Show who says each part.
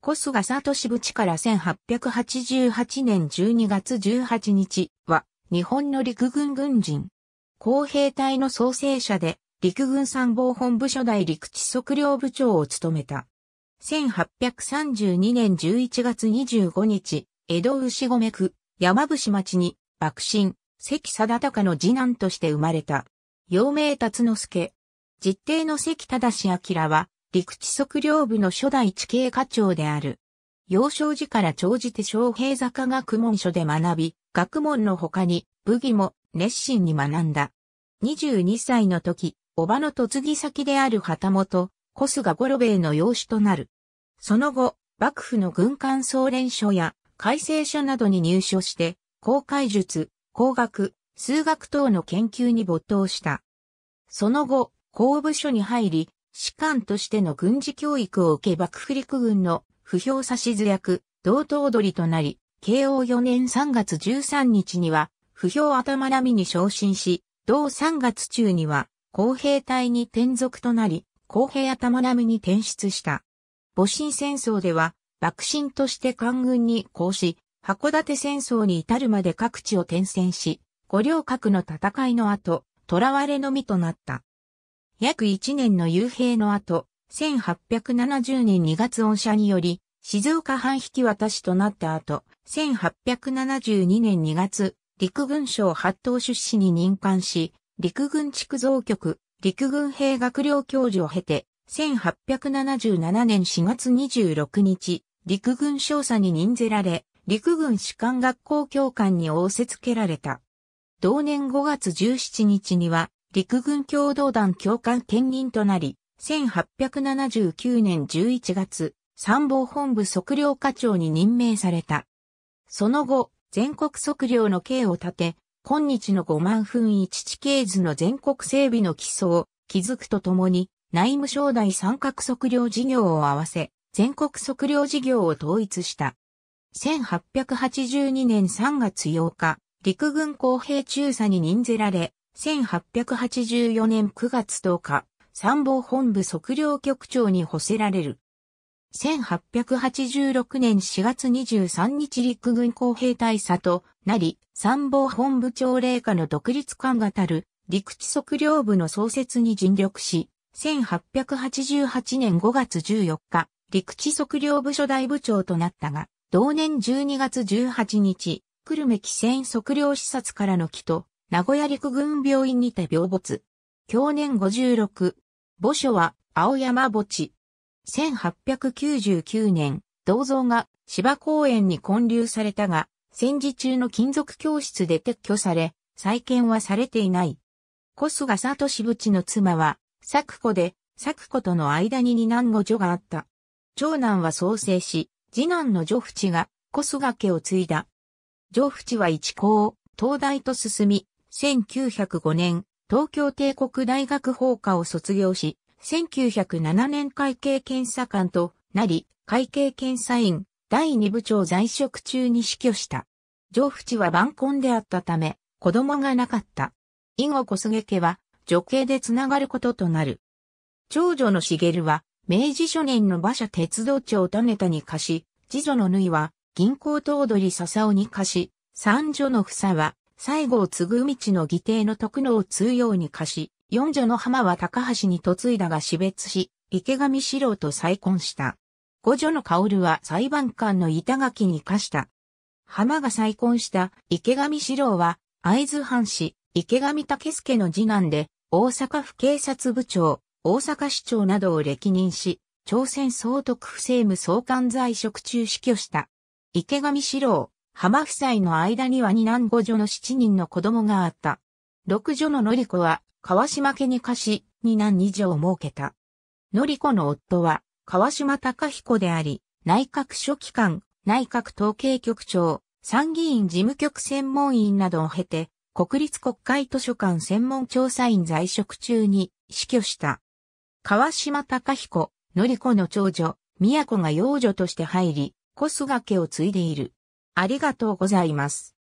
Speaker 1: 小須賀聡支地から1888年12月18日は、日本の陸軍軍人。工兵隊の創生者で、陸軍参謀本部初代陸地測量部長を務めた。1832年11月25日、江戸牛込区、山伏町に、幕臣、関貞隆の次男として生まれた。陽明達之助。実定の関正明は、陸地測量部の初代地形課長である。幼少時から長じて昌平坂学問所で学び、学問の他に武技も熱心に学んだ。22歳の時、おばの嫁ぎ先である旗本、小菅五郎兵衛の養子となる。その後、幕府の軍艦総連所や改正書などに入所して、公開術、工学、数学等の研究に没頭した。その後、公部署に入り、士官としての軍事教育を受け幕府陸軍の不評指図役、道取りとなり、慶応4年3月13日には、不評頭並みに昇進し、同3月中には、公平隊に転属となり、公平頭並みに転出した。戊辰戦争では、幕臣として官軍に移行し、函館戦争に至るまで各地を転戦し、五稜郭の戦いの後、囚われの身となった。約1年の遊兵の後、1870年2月恩赦により、静岡藩引き渡しとなった後、1872年2月、陸軍省八島出資に任官し、陸軍築造局、陸軍兵学寮教授を経て、1877年4月26日、陸軍少佐に任ぜられ、陸軍士官学校教官に仰せつけられた。同年5月17日には、陸軍共同団教官兼任となり、1879年11月、参謀本部測量課長に任命された。その後、全国測量の刑を立て、今日の5万分1地形図の全国整備の基礎を築くとともに、内務省内三角測量事業を合わせ、全国測量事業を統一した。1882年3月8日、陸軍公平中佐に任ぜられ、1884年9月10日、参謀本部測量局長に補せられる。1886年4月23日陸軍工兵大佐となり、参謀本部長令下の独立官がたる陸地測量部の創設に尽力し、1888年5月14日、陸地測量部初代部長となったが、同年12月18日、久留米汽船測量視察からの帰途、名古屋陸軍病院にて病没。去年56。墓所は青山墓地。1899年、銅像が芝公園に建立されたが、戦時中の金属教室で撤去され、再建はされていない。小菅里志淵の妻は、作子で、作子との間に二男の女があった。長男は創生し、次男の女淵が小菅家を継いだ。女淵は一高を東大と進み、1905年、東京帝国大学法科を卒業し、1907年会計検査官となり、会計検査院第2部長在職中に死去した。上淵は晩婚であったため、子供がなかった。以後小菅家は、女系でつながることとなる。長女の茂は、明治初年の馬車鉄道庁種田に貸し、次女の縫は、銀行頭取笹尾に貸し、三女の房は、西郷継ぐ道の義弟の徳能通用に貸し、四女の浜は高橋に嫁いだが死別し、池上四郎と再婚した。五女の薫は裁判官の板垣に課した。浜が再婚した池上四郎は、会津藩士、池上武助の次男で、大阪府警察部長、大阪市長などを歴任し、朝鮮総督府政務総監在職中死去した。池上四郎、浜夫妻の間には二男五女の七人の子供があった。六女の典子は、川島家に貸し、二男二女を設けた。典子の夫は、川島隆彦であり、内閣書記官、内閣統計局長、参議院事務局専門員などを経て、国立国会図書館専門調査員在職中に死去した。川島隆彦、典子の長女、宮子が養女として入り、小菅家を継いでいる。ありがとうございます。